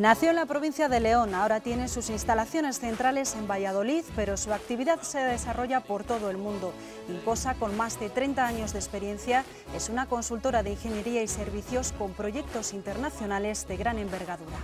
Nació en la provincia de León, ahora tiene sus instalaciones centrales en Valladolid, pero su actividad se desarrolla por todo el mundo. Incosa, con más de 30 años de experiencia, es una consultora de ingeniería y servicios con proyectos internacionales de gran envergadura.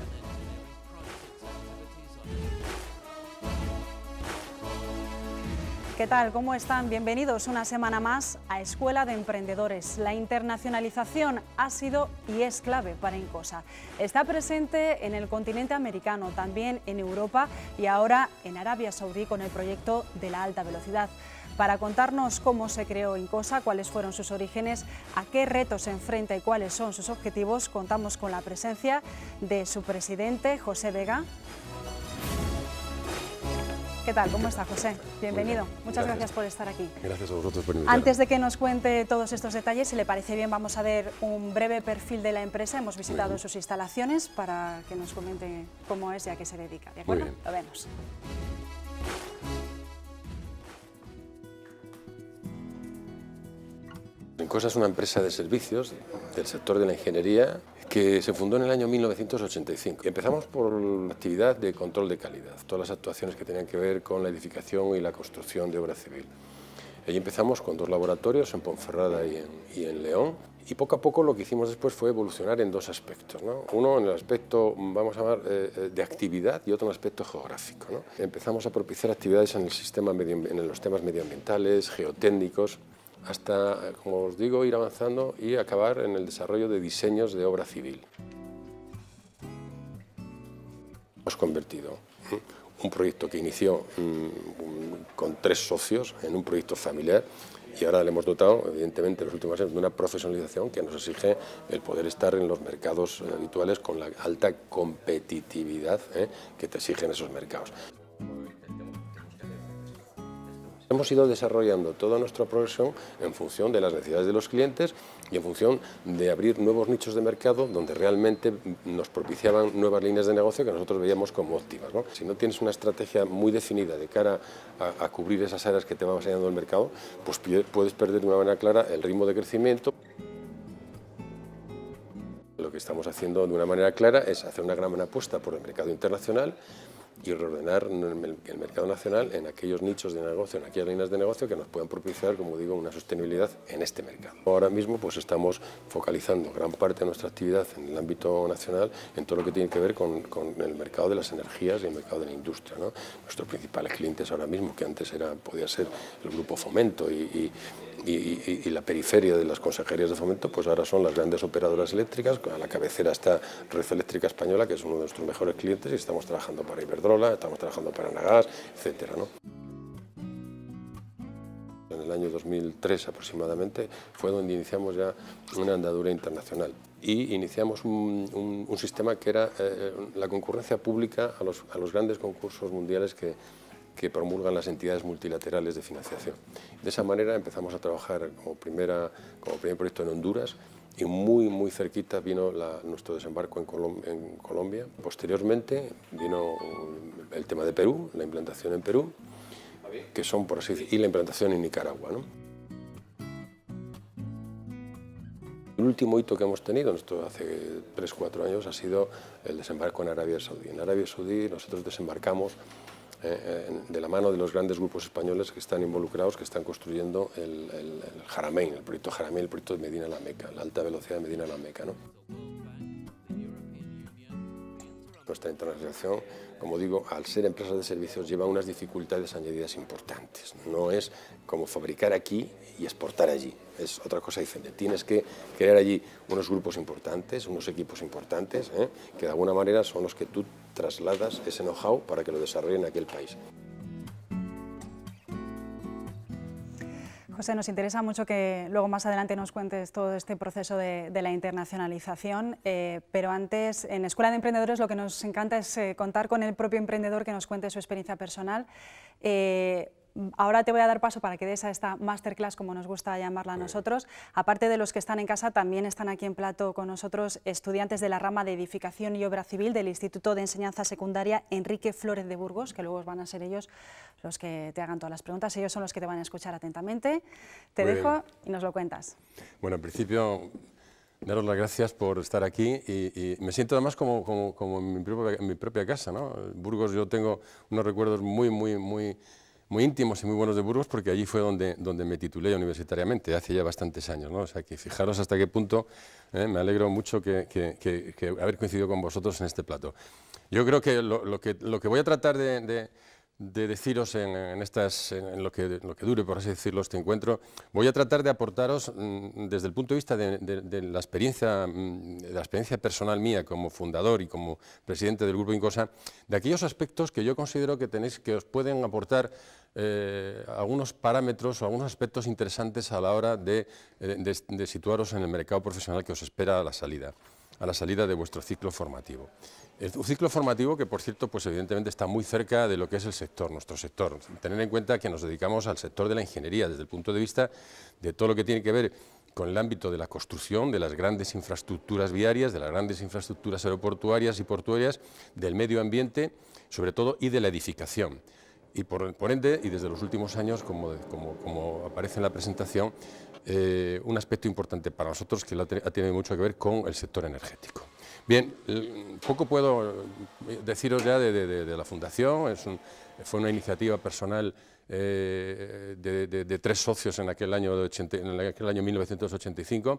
¿Qué tal? ¿Cómo están? Bienvenidos una semana más a Escuela de Emprendedores. La internacionalización ha sido y es clave para Incosa. Está presente en el continente americano, también en Europa y ahora en Arabia Saudí con el proyecto de la alta velocidad. Para contarnos cómo se creó Incosa, cuáles fueron sus orígenes, a qué retos se enfrenta y cuáles son sus objetivos, contamos con la presencia de su presidente, José Vega. ¿Qué tal? ¿Cómo está, José? Bienvenido. Muchas gracias. por estar aquí. Gracias a vosotros por invitarme. Antes de que nos cuente todos estos detalles, si le parece bien, vamos a ver un breve perfil de la empresa. Hemos visitado sus instalaciones para que nos comente cómo es y a qué se dedica. ¿De acuerdo? Lo vemos. Rincosa es una empresa de servicios del sector de la ingeniería que se fundó en el año 1985. Empezamos por la actividad de control de calidad, todas las actuaciones que tenían que ver con la edificación y la construcción de obra civil. Allí empezamos con dos laboratorios, en Ponferrada y en, León, y poco a poco lo que hicimos después fue evolucionar en dos aspectos. ¿no? Uno en el aspecto, vamos a llamar, eh, eh, de actividad y otro en el aspecto geográfico. Empezamos a propiciar actividades en, el sistema en los temas medioambientales, geotécnicos, hasta, como os digo, ir avanzando y acabar en el desarrollo de diseños de obra civil. Hemos convertido ¿eh? un proyecto que inició mm, con tres socios en un proyecto familiar y ahora le hemos dotado, evidentemente, en los últimos años de una profesionalización que nos exige el poder estar en los mercados eh, habituales con la alta competitividad ¿eh? que te exigen esos mercados. Hemos ido desarrollando toda nuestra progresión en función de las necesidades de los clientes y en función de abrir nuevos nichos de mercado donde realmente nos propiciaban nuevas líneas de negocio que nosotros veíamos como óptimas. Si no tienes una estrategia muy definida de cara a, cubrir esas áreas que te va enseñando el mercado, pues puedes perder de una manera clara el ritmo de crecimiento lo que estamos haciendo de una manera clara es hacer una gran apuesta por el mercado internacional, y reordenar el mercado nacional en aquellos nichos de negocio, en aquellas líneas de negocio que nos puedan propiciar, como digo, una sostenibilidad en este mercado. Ahora mismo pues estamos focalizando gran parte de nuestra actividad en el ámbito nacional en todo lo que tiene que ver con, el mercado de las energías y el mercado de la industria. Nuestros principales clientes ahora mismo, que antes era, podía ser el grupo Fomento y y, la periferia de las consejerías de fomento, pues ahora son las grandes operadoras eléctricas, a la cabecera está Red Eléctrica Española, que es uno de nuestros mejores clientes, y estamos trabajando para Iberdrola, estamos trabajando para Nagas, etc. En el año 2003 aproximadamente fue donde iniciamos ya una andadura internacional y iniciamos un, sistema que era eh, la concurrencia pública a los, a los grandes concursos mundiales que, que promulgan las entidades multilaterales de financiación. De esa manera empezamos a trabajar como, primera, como primer proyecto en Honduras y muy, muy cerquita vino nuestro desembarco en, en, Colombia. Posteriormente vino el tema de Perú, la implantación en Perú, que son, por y la implantación en Nicaragua. El último hito que hemos tenido, esto hace 3-4 años, ha sido el desembarco en Arabia Saudí. En Arabia Saudí nosotros desembarcamos eh, eh, de la mano de los grandes grupos españoles que están involucrados, que están construyendo el, el, el el proyecto Jaramén, el proyecto de Medina la Meca, la alta velocidad de Medina la Meca. ¿no? Nuestra internacionalización, como digo, al ser empresa de servicios lleva unas dificultades añadidas importantes. No es como fabricar aquí y exportar allí, es otra cosa diferente. Tienes que crear allí unos grupos importantes, unos equipos importantes, ¿eh? que de alguna manera son los que tú trasladas ese know-how para que lo desarrolle en aquel país. José, nos interesa mucho que luego más adelante nos cuentes todo este proceso de, la internacionalización, eh, pero antes, en Escuela de Emprendedores lo que nos encanta es eh, contar con el propio emprendedor que nos cuente su experiencia personal. Eh, Ahora te voy a dar paso para que des a esta masterclass, como nos gusta llamarla a nosotros. Aparte de los que están en casa, también están aquí en plato con nosotros estudiantes de la rama de Edificación y Obra Civil del Instituto de Enseñanza Secundaria Enrique Flores de Burgos, que luego van a ser ellos los que te hagan todas las preguntas. Ellos son los que te van a escuchar atentamente. Te dejo y nos lo cuentas. Bueno, en principio daros las gracias por estar aquí y, me siento además como, en, mi propia, casa, ¿no? Burgos yo tengo unos recuerdos muy, muy, muy muy íntimos y muy buenos de Burgos porque allí fue donde, donde me titulé universitariamente, hace ya bastantes años. ¿no? O sea que fijaros hasta qué punto ¿eh? me alegro mucho que, haber coincidido con vosotros en este plato. Yo creo que lo, que, lo que voy a tratar de de deciros en, lo, que, lo, que, dure, por así decirlo, este encuentro, voy a tratar de aportaros mm, desde el punto de vista de, la experiencia, mm, la experiencia personal mía como fundador y como presidente del Grupo Incosa, de aquellos aspectos que yo considero que, tenéis, que os pueden aportar eh, algunos parámetros o algunos aspectos interesantes a la hora eh, de, de situaros en el mercado profesional que os espera a la salida a la salida de vuestro ciclo formativo. Un ciclo formativo que, por cierto, pues evidentemente está muy cerca de lo que es el sector, nuestro sector. Tener en cuenta que nos dedicamos al sector de la ingeniería desde el punto de vista de todo lo que tiene que ver con el ámbito de la construcción de las grandes infraestructuras viarias, de las grandes infraestructuras aeroportuarias y portuarias, del medio ambiente, sobre todo, y de la edificación y por, ende, y desde los últimos años, como, como, aparece en la presentación, eh, un aspecto importante para nosotros que tiene tenido mucho que ver con el sector energético. Bien, poco puedo eh, deciros ya de, la fundación, fue una iniciativa personal eh, de, tres socios en aquel año, en aquel año 1985,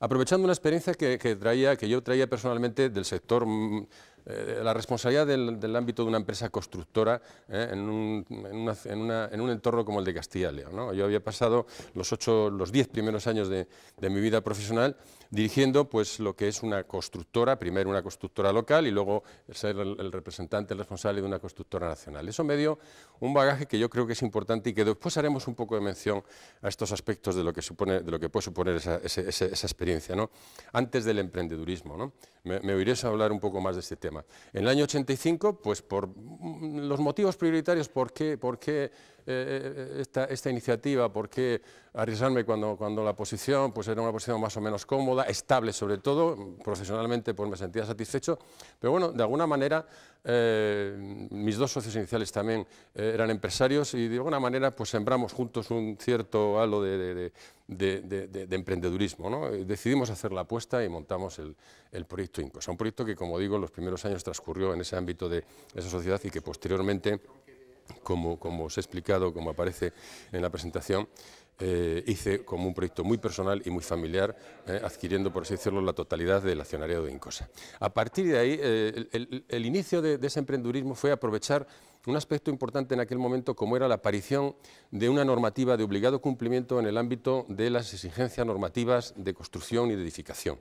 aprovechando una experiencia que, que, traía, que yo traía personalmente del sector mm, eh, la responsabilidad del, ámbito de una empresa constructora eh, en, un, en, en, un, entorno como el de Castilla y León. Yo había pasado los, ocho, los diez primeros años de, mi vida profesional dirigiendo pues, lo que es una constructora, primero una constructora local y luego ser el, representante, el responsable de una constructora nacional. Eso me dio un bagaje que yo creo que es importante y que después haremos un poco de mención a estos aspectos de lo que, supone, de lo que puede suponer esa, experiencia, antes del emprendedurismo. Me, me oiréis hablar un poco más de este tema. En el año 85, pues por mm, los motivos prioritarios, ¿por qué, por eh, eh, esta, iniciativa? ¿Por qué arriesgarme cuando, cuando la posición pues era una posición más o menos cómoda, estable sobre todo? Profesionalmente pues me sentía satisfecho, pero bueno, de alguna manera eh, mis dos socios iniciales también eh, eran empresarios y de alguna manera pues sembramos juntos un cierto halo de, emprendedurismo. Decidimos hacer la apuesta y montamos el, proyecto Incosa, un proyecto que como digo los primeros años transcurrió en ese ámbito de esa sociedad y que posteriormente, como, como os he explicado, como aparece en la presentación, eh, hice como un proyecto muy personal y muy familiar, eh, adquiriendo, por así decirlo, la totalidad del accionariado de Incosa. A partir de ahí, eh, el, inicio de, ese emprendurismo fue aprovechar un aspecto importante en aquel momento como era la aparición de una normativa de obligado cumplimiento en el ámbito de las exigencias normativas de construcción y de edificación.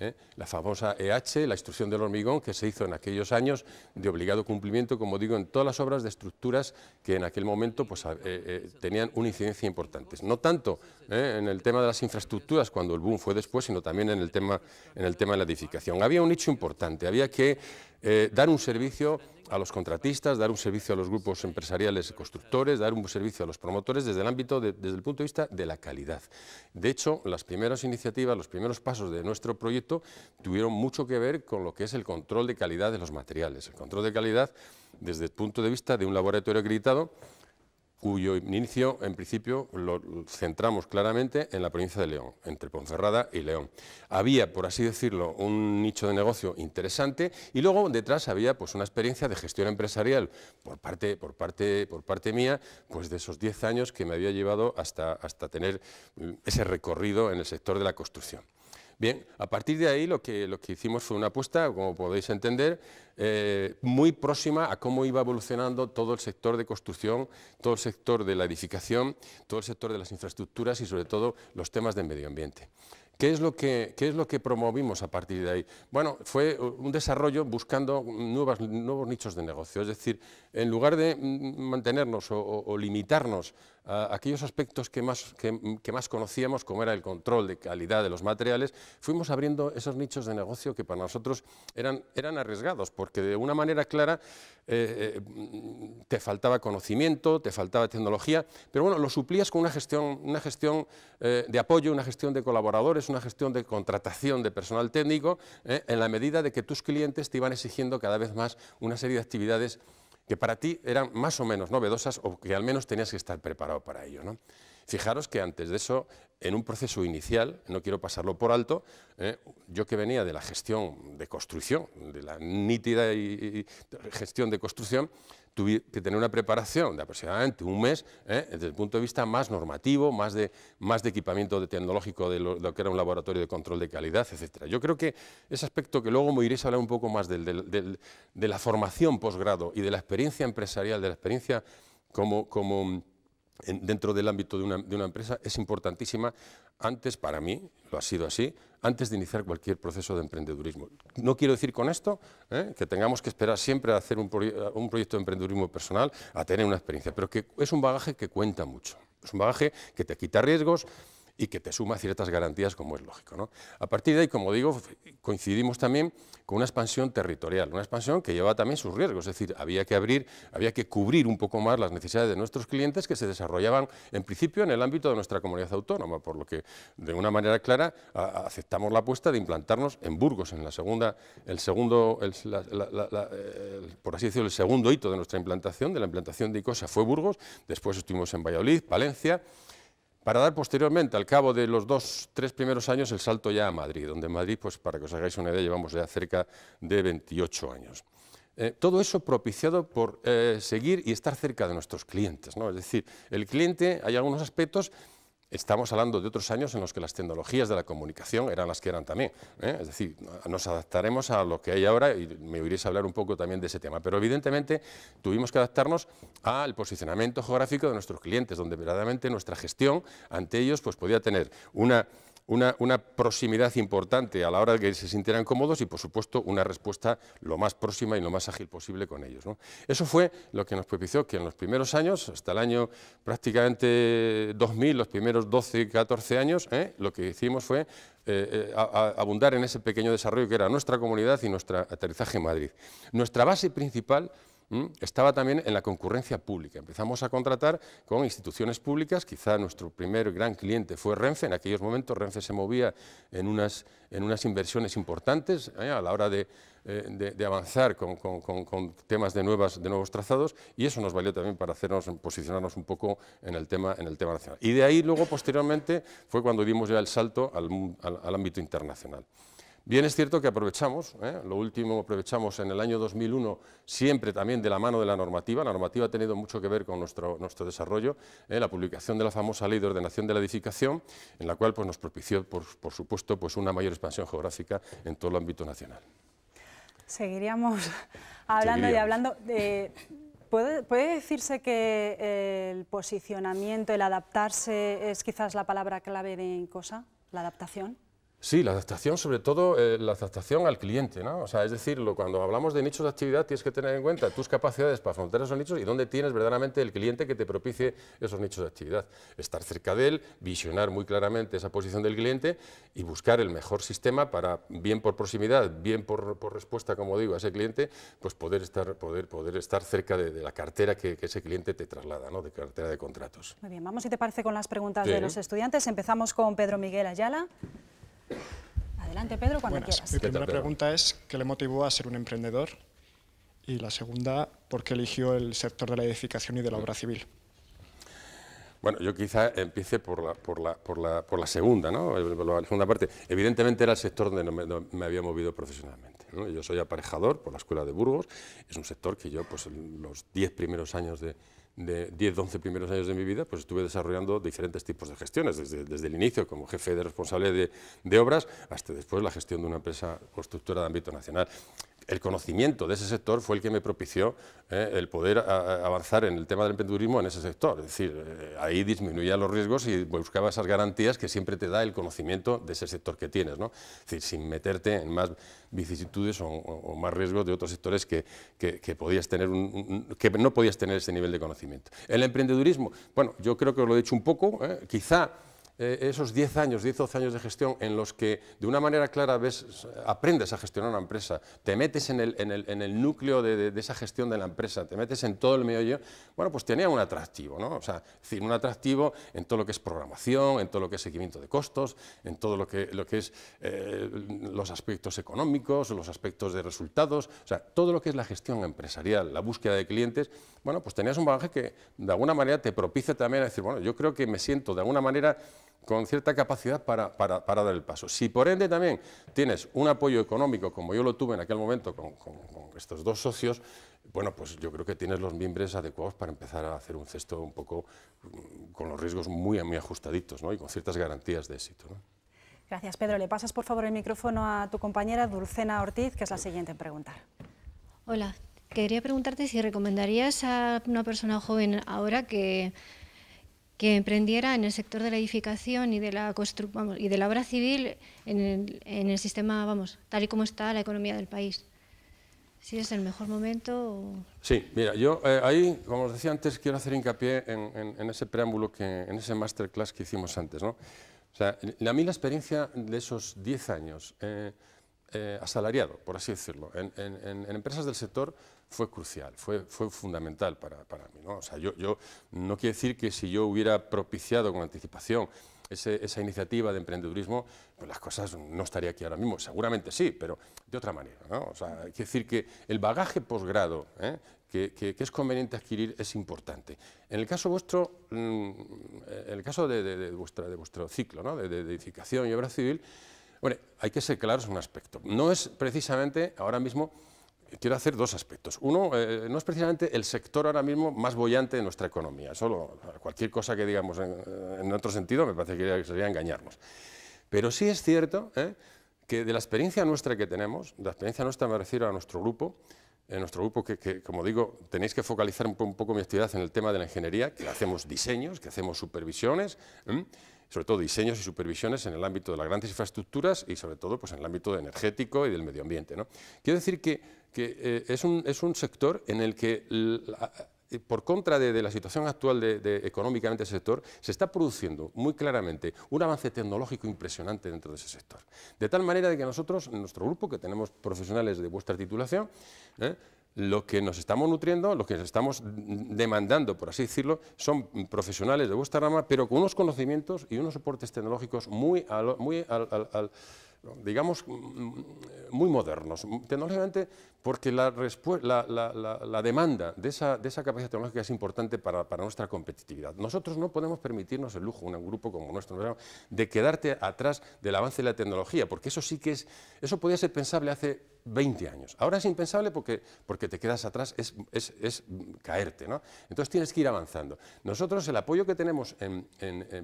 ¿eh? la famosa EH, la instrucción del hormigón, que se hizo en aquellos años de obligado cumplimiento, como digo, en todas las obras de estructuras que en aquel momento pues, eh, eh, tenían una incidencia importante. No tanto en el tema de las infraestructuras, cuando el boom fue después, sino también en el tema, en el tema de la edificación. Había un hecho importante, había que dar un servicio a los contratistas, dar un servicio a los grupos empresariales y constructores, dar un servicio a los promotores desde el ámbito, desde el punto de vista de la calidad. De hecho, las primeras iniciativas, los primeros pasos de nuestro proyecto tuvieron mucho que ver con lo que es el control de calidad de los materiales. El control de calidad desde el punto de vista de un laboratorio acreditado cuyo inicio, en principio, lo centramos claramente en la provincia de León, entre Ponferrada y León. Había, por así decirlo, un nicho de negocio interesante y luego detrás había pues, una experiencia de gestión empresarial por parte, mía, pues de esos 10 años que me había llevado hasta tener mm, ese recorrido en el sector de la construcción. Bien, a partir de ahí lo que, hicimos fue una apuesta, como podéis entender, eh, muy próxima a cómo iba evolucionando todo el sector de construcción, todo el sector de la edificación, todo el sector de las infraestructuras y sobre todo los temas del medio ambiente. ¿Qué es, lo que, promovimos a partir de ahí? Bueno, fue un desarrollo buscando nuevos nichos de negocio. Es decir, en lugar de mantenernos o, limitarnos a aquellos aspectos que más, conocíamos, como era el control de calidad de los materiales, fuimos abriendo esos nichos de negocio que para nosotros eran, arriesgados, porque de una manera clara eh, eh, te faltaba conocimiento, te faltaba tecnología, pero bueno, lo suplías con una gestión, una gestión eh, de apoyo, una gestión de colaboradores, una gestión de contratación de personal técnico ¿eh? en la medida de que tus clientes te iban exigiendo cada vez más una serie de actividades que para ti eran más o menos novedosas o que al menos tenías que estar preparado para ello. Fijaros que antes de eso, en un proceso inicial, no quiero pasarlo por alto, ¿eh? yo que venía de la gestión de construcción, de la nítida gestión de construcción, tuve que tener una preparación de aproximadamente un mes ¿eh? desde el punto de vista más normativo, más de, más de equipamiento tecnológico de lo, que era un laboratorio de control de calidad, etc. Yo creo que ese aspecto que luego me iréis a hablar un poco más de la formación posgrado y de la experiencia empresarial, de la experiencia como, como dentro del ámbito de una, empresa es importantísima antes, para mí, lo ha sido así, antes de iniciar cualquier proceso de emprendedurismo. No quiero decir con esto ¿eh? que tengamos que esperar siempre a hacer un, proyecto de emprendedurismo personal, a tener una experiencia, pero que es un bagaje que cuenta mucho. Es un bagaje que te quita riesgos, y que te suma ciertas garantías, como es lógico. ¿no? A partir de ahí, como digo, coincidimos también con una expansión territorial, una expansión que lleva también sus riesgos, es decir, había que abrir, había que cubrir un poco más las necesidades de nuestros clientes que se desarrollaban, en principio, en el ámbito de nuestra comunidad autónoma, por lo que, de una manera clara, aceptamos la apuesta de implantarnos en Burgos, en la segunda, el segundo, por así decirlo, el segundo hito de nuestra implantación, de la implantación de ICOSA fue Burgos, después estuvimos en Valladolid, Valencia, para dar posteriormente, al cabo de los dos, tres primeros años, el salto ya a Madrid, donde en Madrid, pues para que os hagáis una idea, llevamos ya cerca de 28 años. Eh, todo eso propiciado por eh, seguir y estar cerca de nuestros clientes, ¿no? Es decir, el cliente, hay algunos aspectos estamos hablando de otros años en los que las tecnologías de la comunicación eran las que eran también. ¿eh? Es decir, nos adaptaremos a lo que hay ahora y me oiréis hablar un poco también de ese tema. Pero evidentemente tuvimos que adaptarnos al posicionamiento geográfico de nuestros clientes, donde verdaderamente nuestra gestión ante ellos pues, podía tener una una, proximidad importante a la hora de que se sintieran cómodos y, por supuesto, una respuesta lo más próxima y lo más ágil posible con ellos. Eso fue lo que nos propició que en los primeros años, hasta el año prácticamente 2000, los primeros 12, 14 años, ¿eh? lo que hicimos fue eh, eh, abundar en ese pequeño desarrollo que era nuestra comunidad y nuestro aterrizaje en Madrid. Nuestra base principal estaba también en la concurrencia pública. Empezamos a contratar con instituciones públicas, quizá nuestro primer gran cliente fue Renfe, en aquellos momentos Renfe se movía en unas, en unas inversiones importantes ¿eh? a la hora de, eh, de, avanzar con, con, temas de, nuevas, de nuevos trazados y eso nos valió también para hacernos, posicionarnos un poco en el, tema, en el tema nacional. Y de ahí luego posteriormente fue cuando dimos ya el salto al, al ámbito internacional. Bien es cierto que aprovechamos, ¿eh? lo último aprovechamos en el año 2001, siempre también de la mano de la normativa, la normativa ha tenido mucho que ver con nuestro, desarrollo, ¿eh? la publicación de la famosa Ley de Ordenación de la Edificación, en la cual pues, nos propició, por, supuesto, pues, una mayor expansión geográfica en todo el ámbito nacional. Seguiríamos hablando y hablando. ¿Puede, decirse que eh, el posicionamiento, el adaptarse, es quizás la palabra clave de cosa, la adaptación? Sí, la adaptación, sobre todo eh, la adaptación al cliente, ¿no? O sea, es decir, cuando hablamos de nichos de actividad tienes que tener en cuenta tus capacidades para afrontar esos nichos y dónde tienes verdaderamente el cliente que te propicie esos nichos de actividad. Estar cerca de él, visionar muy claramente esa posición del cliente y buscar el mejor sistema para, bien por proximidad, bien por, respuesta, como digo, a ese cliente, pues poder estar, poder, poder estar cerca de, la cartera que, ese cliente te traslada, ¿no? De cartera de contratos. Muy bien, vamos si te parece con las preguntas de los estudiantes. Empezamos con Pedro Miguel Ayala. Adelante, Pedro, cuando quieras. Mi primera pregunta es, ¿qué le motivó a ser un emprendedor? Y la segunda, ¿por qué eligió el sector de la edificación y de la obra civil? Bueno, yo quizá empiece por la, segunda, ¿no? Eh, la segunda parte. Evidentemente era el sector donde me, había movido profesionalmente. Yo soy aparejador por la Escuela de Burgos. Es un sector que yo, pues, los diez primeros años de, de 10, 12 primeros años de mi vida, pues estuve desarrollando diferentes tipos de gestiones, desde, el inicio como jefe de responsable de, de, obras hasta después la gestión de una empresa constructora de ámbito nacional el conocimiento de ese sector fue el que me propició eh, el poder avanzar en el tema del emprendedurismo en ese sector. Es decir, eh, ahí disminuía los riesgos y buscaba esas garantías que siempre te da el conocimiento de ese sector que tienes. ¿no? Es decir, sin meterte en más vicisitudes o, más riesgos de otros sectores que, que, no podías tener ese nivel de conocimiento. El emprendedurismo, bueno, yo creo que os lo he dicho un poco, eh, quizá eh, esos 10 años, 10 o 12 años de gestión en los que de una manera clara ves, aprendes a gestionar una empresa, te metes en el, núcleo de, esa gestión de la empresa, te metes en todo el meollo, bueno, pues tenía un atractivo, ¿no? O sea, un atractivo en todo lo que es programación, en todo lo que es seguimiento de costos, en todo lo que, es eh, los aspectos económicos, los aspectos de resultados, o sea, todo lo que es la gestión empresarial, la búsqueda de clientes, bueno, pues tenías un bagaje que de alguna manera te propicia también a decir, bueno, yo creo que me siento de alguna manera con cierta capacidad para, dar el paso. Si por ende también tienes un apoyo económico, como yo lo tuve en aquel momento con, estos dos socios, bueno, pues yo creo que tienes los mimbres adecuados para empezar a hacer un cesto un poco mm, con los riesgos muy, muy ajustaditos ¿no? y con ciertas garantías de éxito. Gracias, Pedro. Le pasas, por favor, el micrófono a tu compañera Dulcena Ortiz, que es la siguiente en preguntar. Hola, quería preguntarte si recomendarías a una persona joven ahora que que emprendiera en el sector de la edificación y de la, y de la obra civil en el, sistema, vamos, tal y como está la economía del país. Si es el mejor momento. Sí, mira, yo eh, ahí, como os decía antes, quiero hacer hincapié en, ese preámbulo, que, en ese masterclass que hicimos antes. ¿no? O sea, a mí la experiencia de esos 10 años eh, eh, asalariado, por así decirlo, en, en empresas del sector fue crucial, fue, fue fundamental para, mí. ¿no? O yo, yo, no quiere decir que si yo hubiera propiciado con anticipación esa iniciativa de emprendedurismo, pues las cosas no estaría aquí ahora mismo. Seguramente sí, pero de otra manera. hay que decir que el bagaje posgrado ¿eh? que, es conveniente adquirir es importante. En el caso vuestro, mm, en el caso de, de vuestro ciclo ¿no? de, edificación y obra civil, bueno, hay que ser claros en un aspecto. No es precisamente ahora mismo quiero hacer dos aspectos. Uno, eh, no es precisamente el sector ahora mismo más bollante de nuestra economía. Solo cualquier cosa que digamos en, eh, otro sentido me parece que sería engañarnos. Pero sí es cierto eh, que de la experiencia nuestra que tenemos, de la experiencia nuestra me refiero a nuestro grupo, en nuestro grupo que, como digo, tenéis que focalizar un, poco mi actividad en el tema de la ingeniería, que hacemos diseños, que hacemos supervisiones, sobre todo diseños y supervisiones en el ámbito de las grandes infraestructuras y sobre todo pues, en el ámbito energético y del medio ambiente. ¿no? Quiero decir que que eh, es, un, es, un, sector en el que, eh, por contra de, la situación actual de, económicamente ese sector, se está produciendo muy claramente un avance tecnológico impresionante dentro de ese sector. De tal manera de que nosotros, en nuestro grupo, que tenemos profesionales de vuestra titulación, ¿eh? lo que nos estamos nutriendo, lo que nos estamos demandando, por así decirlo, son profesionales de vuestra rama, pero con unos conocimientos y unos soportes tecnológicos muy, muy digamos, mm, muy modernos, tecnológicamente porque la, demanda de esa, de esa, capacidad tecnológica es importante para, nuestra competitividad. Nosotros no podemos permitirnos el lujo, un grupo como nuestro, de quedarte atrás del avance de la tecnología, porque eso sí que es, eso podía ser pensable hace 20 años. Ahora es impensable porque, porque te quedas atrás, es, caerte, ¿no? Entonces tienes que ir avanzando. Nosotros el apoyo que tenemos en,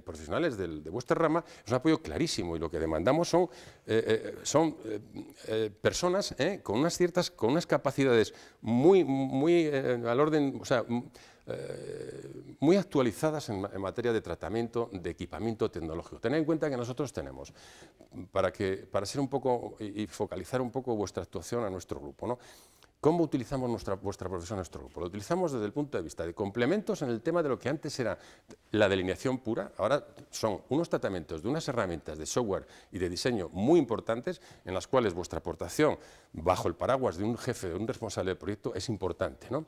profesionales de vuestra rama es un apoyo clarísimo y lo que demandamos son, eh, eh, son eh, personas con unas ciertas unas capacidades muy, muy eh, al orden, o sea, mm, eh, muy actualizadas en, materia de tratamiento, de equipamiento tecnológico. Tened en cuenta que nosotros tenemos, para, que, para ser un poco y, y focalizar un poco vuestra actuación a nuestro grupo, ¿no? ¿Cómo utilizamos nuestra, vuestra profesión, nuestro grupo? Lo utilizamos desde el punto de vista de complementos en el tema de lo que antes era la delineación pura, ahora son unos tratamientos de unas herramientas de software y de diseño muy importantes en las cuales vuestra aportación bajo el paraguas de un jefe, de un responsable de proyecto, es importante. ¿no?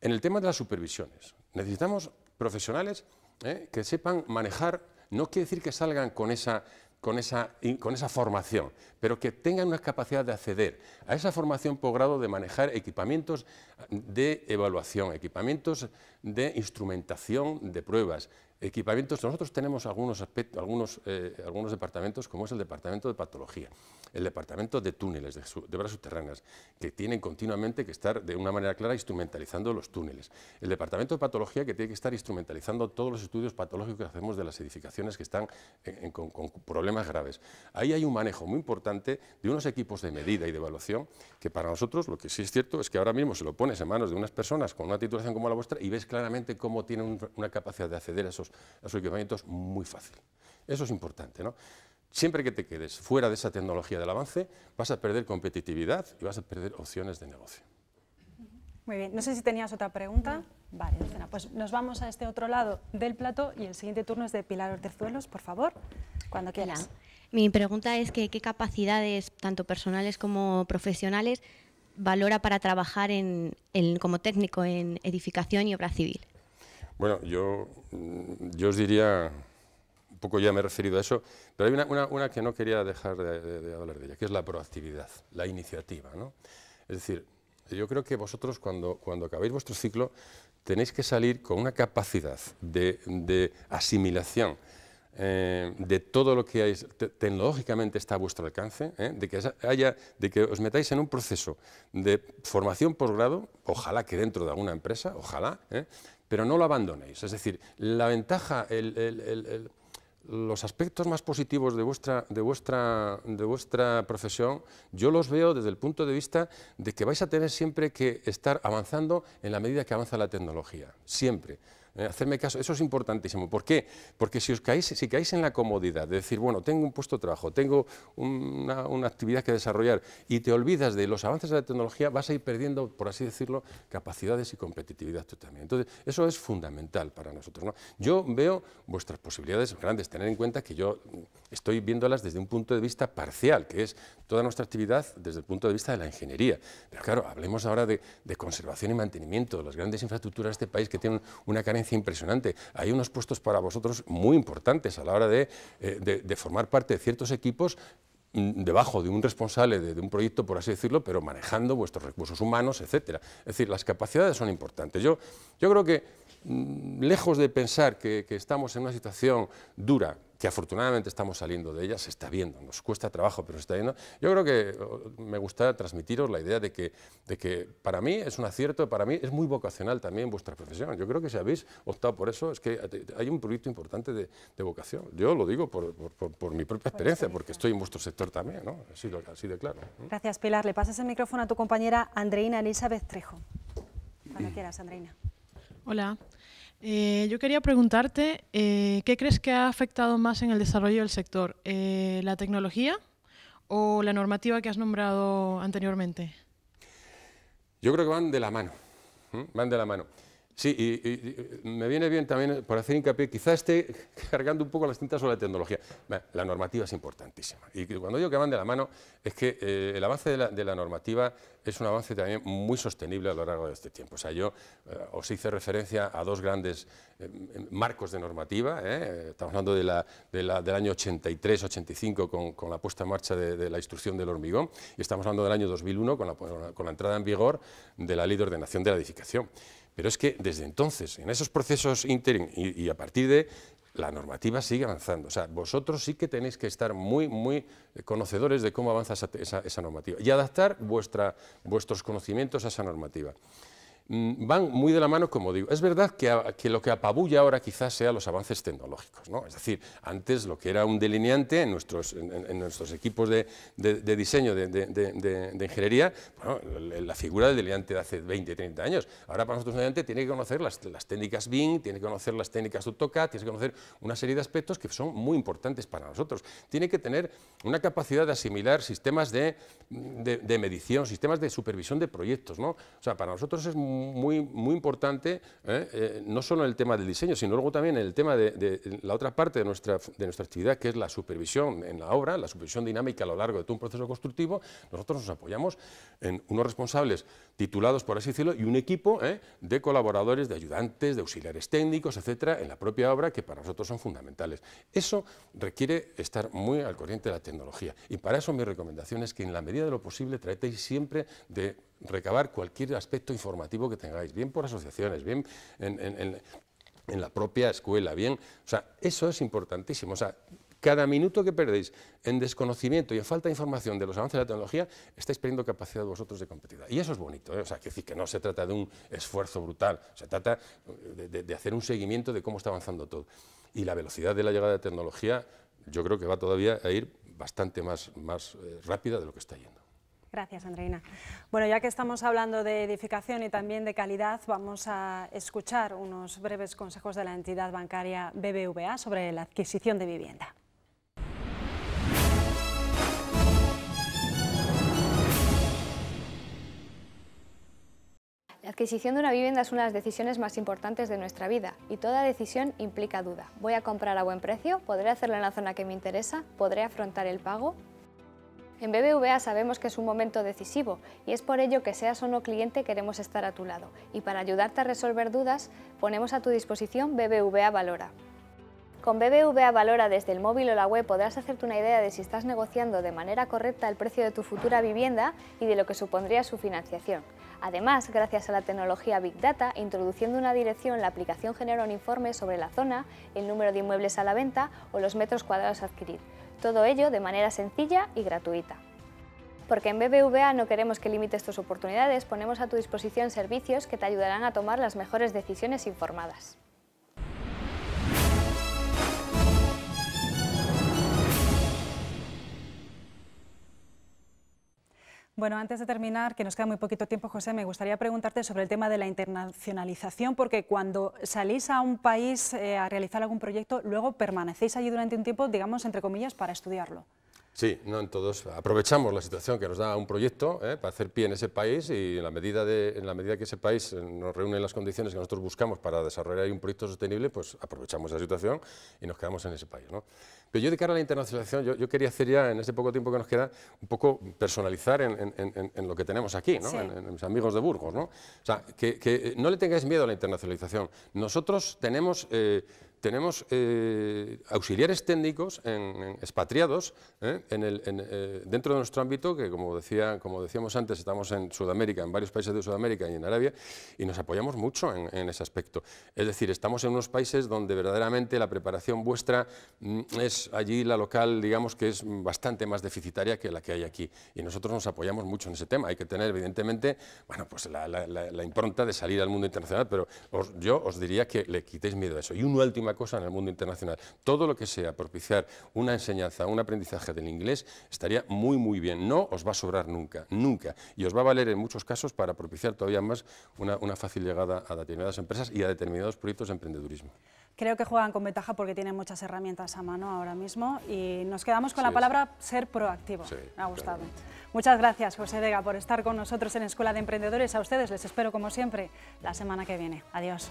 En el tema de las supervisiones, necesitamos profesionales ¿eh? que sepan manejar, no quiere decir que salgan con esa con esa, con esa formación, pero que tengan una capacidad de acceder a esa formación por grado de manejar equipamientos de evaluación, equipamientos de instrumentación de pruebas, equipamientos, nosotros tenemos algunos, aspectos, eh, algunos, departamentos, como es el departamento de patología, el departamento de túneles, de, obras subterráneas, que tienen continuamente que estar de una manera clara instrumentalizando los túneles, el departamento de patología que tiene que estar instrumentalizando todos los estudios patológicos que hacemos de las edificaciones que están con, con problemas graves. Ahí hay un manejo muy importante de unos equipos de medida y de evaluación que para nosotros lo que sí es cierto es que ahora mismo se lo pones en manos de unas personas con una titulación como la vuestra y ves claramente cómo tienen una capacidad de acceder a esos equipamiento equipamientos muy fácil. Eso es importante, ¿no? Siempre que te quedes fuera de esa tecnología del avance, vas a perder competitividad y vas a perder opciones de negocio. Muy bien, no sé si tenías otra pregunta. Vale, pues nos vamos a este otro lado del plato y el siguiente turno es de Pilar Ortezuelos, por favor, cuando quieras. Mi pregunta es que qué capacidades, tanto personales como profesionales, valora para trabajar como técnico en edificación y obra civil. Bueno, mm, yo, os diría, un poco ya me he referido a eso, pero hay una, que no quería dejar de, hablar de ella, que es la proactividad, la iniciativa. ¿no? Es decir, yo creo que vosotros cuando, cuando acabéis vuestro ciclo tenéis que salir con una capacidad de, asimilación eh, de todo lo que hay, tecnológicamente está a vuestro alcance, ¿eh? de, que haya, de que os metáis en un proceso de formación posgrado, ojalá que dentro de alguna empresa, ojalá, ¿eh? pero no lo abandonéis. Es decir, la ventaja, los aspectos más positivos de de, vuestra, de vuestra profesión, yo los veo desde el punto de vista de que vais a tener siempre que estar avanzando en la medida que avanza la tecnología, siempre. Eh, hacerme caso, eso es importantísimo. ¿Por qué? Porque si, os caéis, si caéis en la comodidad de decir, bueno, tengo un puesto de trabajo, tengo una, actividad que desarrollar y te olvidas de los avances de la tecnología, vas a ir perdiendo, por así decirlo, capacidades y competitividad tú también. Entonces, eso es fundamental para nosotros. Yo veo vuestras posibilidades grandes, tener en cuenta que yo estoy viéndolas desde un punto de vista parcial, que es toda nuestra actividad desde el punto de vista de la ingeniería. Pero claro, hablemos ahora de, de conservación y mantenimiento, de las grandes infraestructuras de este país que tienen una carencia impresionante. Hay unos puestos para vosotros muy importantes a la hora de, eh, de, formar parte de ciertos equipos mm, debajo de un responsable de, un proyecto, por así decirlo, pero manejando vuestros recursos humanos, etcétera. Es decir, las capacidades son importantes. Yo, yo creo que, mm, lejos de pensar que, que estamos en una situación dura, que afortunadamente estamos saliendo de ella, se está viendo, nos cuesta trabajo, pero se está viendo. Yo creo que eh, me gusta transmitiros la idea de que, de que para mí es un acierto, para mí es muy vocacional también vuestra profesión. Yo creo que si habéis optado por eso, es que hay un proyecto importante de, vocación. Yo lo digo por, mi propia experiencia, porque estoy en vuestro sector también, ¿no? Así, así de claro. Gracias, Pilar. Le pasas el micrófono a tu compañera Andreina Elizabeth Trejo. Cuando quieras, Andreina. Hola. Eh, yo quería preguntarte, eh, ¿qué crees que ha afectado más en el desarrollo del sector? Eh, ¿La tecnología o la normativa que has nombrado anteriormente? Yo creo que van de la mano, van de la mano. Sí, y, me viene bien también por hacer hincapié, quizás esté cargando un poco las tintas sobre la tecnología. La normativa es importantísima. Y cuando digo que van de la mano, es que el avance de la normativa es un avance también muy sostenible a lo largo de este tiempo. O sea, yo eh, os hice referencia a dos grandes eh, marcos de normativa. ¿eh? Estamos hablando del año 83-85 con, la puesta en marcha de, la instrucción del hormigón y estamos hablando del año 2001 con la, entrada en vigor de la ley de ordenación de la edificación. Pero es que desde entonces, en esos procesos interim y a partir de la normativa sigue avanzando. O sea, vosotros sí que tenéis que estar muy, muy conocedores de cómo avanza esa, normativa y adaptar vuestra, vuestros conocimientos a esa normativa. Mm, van muy de la mano, como digo. Es verdad que, lo que apabulla ahora quizás sea los avances tecnológicos, ¿no? Es decir, antes lo que era un delineante en nuestros, en, nuestros equipos de, de, diseño de, de ingeniería, bueno, la figura del delineante de hace 20, 30 años. Ahora para nosotros el delineante tiene que conocer las, las técnicas BIM, tiene que conocer las técnicas AutoCAD, tiene que conocer una serie de aspectos que son muy importantes para nosotros. Tiene que tener una capacidad de asimilar sistemas de, medición, sistemas de supervisión de proyectos, ¿no? O sea, para nosotros es muy muy, muy importante, ¿eh? Eh, no solo en el tema del diseño, sino luego también en el tema de, la otra parte de nuestra, de nuestra actividad, que es la supervisión en la obra, la supervisión dinámica a lo largo de todo un proceso constructivo. Nosotros nos apoyamos en unos responsables titulados, por así decirlo, y un equipo ¿eh? de colaboradores, de ayudantes, de auxiliares técnicos, etcétera, en la propia obra, que para nosotros son fundamentales. Eso requiere estar muy al corriente de la tecnología. Y para eso mi recomendación es que en la medida de lo posible tratéis siempre de recabar cualquier aspecto informativo que tengáis, bien por asociaciones, bien en, la propia escuela, bien, o sea, eso es importantísimo, o sea, cada minuto que perdéis en desconocimiento y en falta de información de los avances de la tecnología, estáis perdiendo capacidad vosotros de competir. Y eso es bonito, ¿eh? o sea, que decir que no se trata de un esfuerzo brutal, se trata de, hacer un seguimiento de cómo está avanzando todo. Y la velocidad de la llegada de tecnología, yo creo que va todavía a ir bastante más, más eh, rápida de lo que está yendo. Gracias, Andreina. Bueno, ya que estamos hablando de edificación y también de calidad, vamos a escuchar unos breves consejos de la entidad bancaria BBVA sobre la adquisición de vivienda. La adquisición de una vivienda es una de las decisiones más importantes de nuestra vida y toda decisión implica duda. ¿Voy a comprar a buen precio? ¿Podré hacerlo en la zona que me interesa? ¿Podré afrontar el pago? En BBVA sabemos que es un momento decisivo y es por ello que seas o no cliente queremos estar a tu lado y para ayudarte a resolver dudas ponemos a tu disposición BBVA Valora. Con BBVA Valora desde el móvil o la web podrás hacerte una idea de si estás negociando de manera correcta el precio de tu futura vivienda y de lo que supondría su financiación. Además, gracias a la tecnología Big Data, introduciendo una dirección, la aplicación genera un informe sobre la zona, el número de inmuebles a la venta o los metros cuadrados a adquirir, todo ello de manera sencilla y gratuita. Porque en BBVA no queremos que limites tus oportunidades, ponemos a tu disposición servicios que te ayudarán a tomar las mejores decisiones informadas. Bueno, antes de terminar, que nos queda muy poquito tiempo, José, me gustaría preguntarte sobre el tema de la internacionalización, porque cuando salís a un país eh, a realizar algún proyecto, luego permanecéis allí durante un tiempo, digamos, entre comillas, para estudiarlo. Sí, no en todos. Aprovechamos la situación que nos da un proyecto eh, para hacer pie en ese país y en la, medida de, en la medida que ese país eh, nos reúne las condiciones que nosotros buscamos para desarrollar ahí un proyecto sostenible, pues aprovechamos esa situación y nos quedamos en ese país. ¿no? Pero yo de cara a la internacionalización, yo, quería hacer ya en este poco tiempo que nos queda, un poco personalizar en, lo que tenemos aquí, ¿no? en, mis amigos de Burgos. ¿no? O sea, que, no le tengáis miedo a la internacionalización. Nosotros tenemos... Eh, tenemos eh, auxiliares técnicos en, expatriados eh, eh, dentro de nuestro ámbito, que como, decía, como decíamos antes, estamos en Sudamérica, en varios países de Sudamérica y en Arabia, y nos apoyamos mucho en, ese aspecto. Es decir, estamos en unos países donde verdaderamente la preparación vuestra mm, es allí la local, digamos que es bastante más deficitaria que la que hay aquí, y nosotros nos apoyamos mucho en ese tema. Hay que tener, evidentemente, bueno, pues la, impronta de salir al mundo internacional, pero yo os diría que le quitéis miedo a eso. Y una última cosa en el mundo internacional. Todo lo que sea propiciar una enseñanza, un aprendizaje del inglés, estaría muy, muy bien. No os va a sobrar nunca, nunca. Y os va a valer en muchos casos para propiciar todavía más una, fácil llegada a determinadas empresas y a determinados proyectos de emprendedurismo. Creo que juegan con ventaja porque tienen muchas herramientas a mano ahora mismo y nos quedamos con la palabra ser proactivo. Me ha gustado. Muchas gracias, José Vega, por estar con nosotros en Escuela de Emprendedores. A ustedes les espero, como siempre, la semana que viene. Adiós.